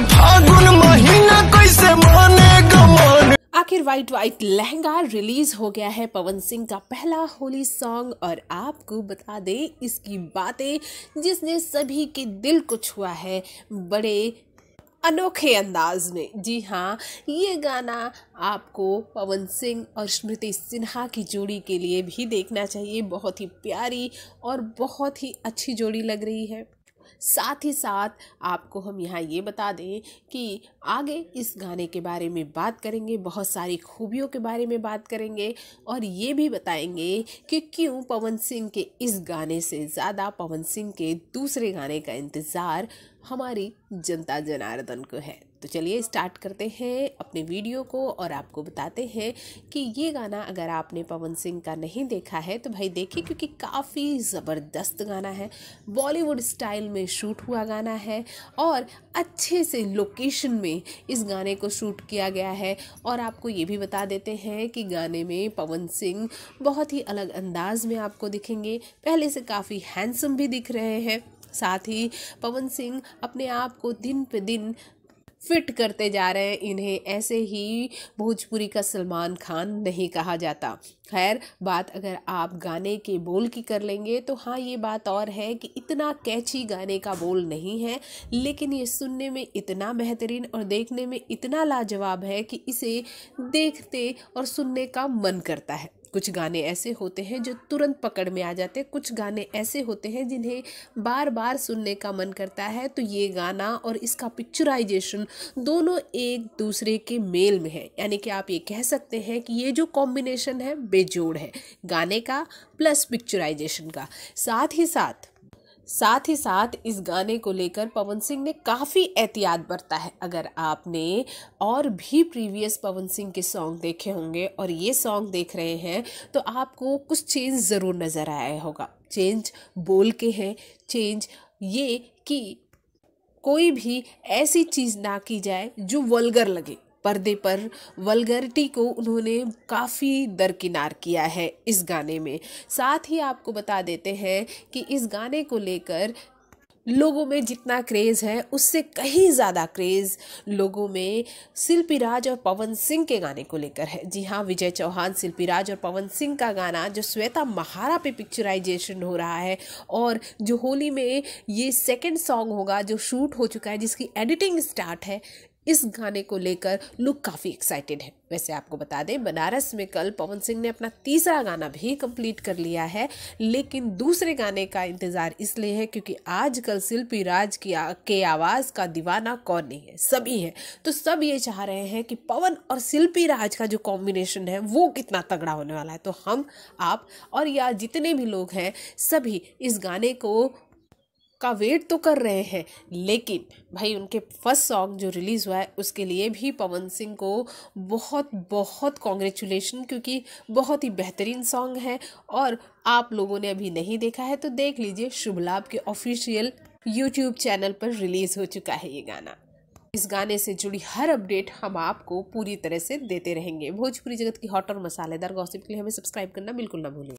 फागुन महीना कैसे आखिर वाइट वाइट लहंगा रिलीज हो गया है पवन सिंह का पहला होली सॉन्ग और आपको बता दें इसकी बातें जिसने सभी के दिल को छुआ है बड़े अनोखे अंदाज में जी हाँ ये गाना आपको पवन सिंह और स्मृति सिन्हा की जोड़ी के लिए भी देखना चाहिए बहुत ही प्यारी और बहुत ही अच्छी जोड़ी लग रही है साथ ही साथ आपको हम यहाँ ये बता दें कि आगे इस गाने के बारे में बात करेंगे बहुत सारी खूबियों के बारे में बात करेंगे और ये भी बताएंगे कि क्यों पवन सिंह के इस गाने से ज़्यादा पवन सिंह के दूसरे गाने का इंतज़ार हमारी जनता जनार्दन को है तो चलिए स्टार्ट करते हैं अपने वीडियो को और आपको बताते हैं कि ये गाना अगर आपने पवन सिंह का नहीं देखा है तो भाई देखिए क्योंकि काफ़ी ज़बरदस्त गाना है बॉलीवुड स्टाइल में शूट हुआ गाना है और अच्छे से लोकेशन में इस गाने को शूट किया गया है और आपको ये भी बता देते हैं कि गाने में पवन सिंह बहुत ही अलग अंदाज में आपको दिखेंगे पहले से काफ़ी हैंडसम भी दिख रहे हैं साथ ही पवन सिंह अपने आप को दिन पे दिन फिट करते जा रहे हैं इन्हें ऐसे ही भोजपुरी का सलमान खान नहीं कहा जाता खैर बात अगर आप गाने के बोल की कर लेंगे तो हाँ ये बात और है कि इतना कैची गाने का बोल नहीं है लेकिन ये सुनने में इतना बेहतरीन और देखने में इतना लाजवाब है कि इसे देखते और सुनने का मन करता है कुछ गाने ऐसे होते हैं जो तुरंत पकड़ में आ जाते हैं कुछ गाने ऐसे होते हैं जिन्हें बार बार सुनने का मन करता है तो ये गाना और इसका पिक्चराइजेशन दोनों एक दूसरे के मेल में है यानी कि आप ये कह सकते हैं कि ये जो कॉम्बिनेशन है बेजोड़ है गाने का प्लस पिक्चराइजेशन का साथ ही साथ साथ ही साथ इस गाने को लेकर पवन सिंह ने काफ़ी एहतियात बरता है अगर आपने और भी प्रीवियस पवन सिंह के सॉन्ग देखे होंगे और ये सॉन्ग देख रहे हैं तो आपको कुछ चेंज ज़रूर नज़र आया होगा चेंज बोल के हैं चेंज ये कि कोई भी ऐसी चीज़ ना की जाए जो वल्गर लगे पर्दे पर वलगरिटी को उन्होंने काफ़ी दरकिनार किया है इस गाने में साथ ही आपको बता देते हैं कि इस गाने को लेकर लोगों में जितना क्रेज़ है उससे कहीं ज़्यादा क्रेज़ लोगों में शिल्पी राज और पवन सिंह के गाने को लेकर है जी हाँ विजय चौहान शिल्पी राज और पवन सिंह का गाना जो श्वेता महारा पे पिक्चराइजेशन हो रहा है और जो होली में ये सेकंड सॉन्ग होगा जो शूट हो चुका है जिसकी एडिटिंग स्टार्ट है इस गाने को लेकर लोग काफ़ी एक्साइटेड हैं वैसे आपको बता दें बनारस में कल पवन सिंह ने अपना तीसरा गाना भी कंप्लीट कर लिया है लेकिन दूसरे गाने का इंतज़ार इसलिए है क्योंकि आजकल शिल्पी राज की आ, के आवाज़ का दीवाना कौन नहीं है सभी हैं तो सब ये चाह रहे हैं कि पवन और शिल्पी राज का जो कॉम्बिनेशन है वो कितना तगड़ा होने वाला है तो हम आप और या जितने भी लोग हैं सभी इस गाने को का वेट तो कर रहे हैं लेकिन भाई उनके फर्स्ट सॉन्ग जो रिलीज़ हुआ है उसके लिए भी पवन सिंह को बहुत बहुत कॉन्ग्रेचुलेशन क्योंकि बहुत ही बेहतरीन सॉन्ग है और आप लोगों ने अभी नहीं देखा है तो देख लीजिए शुभ लाभ के ऑफिशियल यूट्यूब चैनल पर रिलीज़ हो चुका है ये गाना इस गाने से जुड़ी हर अपडेट हम आपको पूरी तरह से देते रहेंगे भोजपुरी जगत की हॉट और मसालेदार गॉसिप के लिए हमें सब्सक्राइब करना बिल्कुल ना भूलें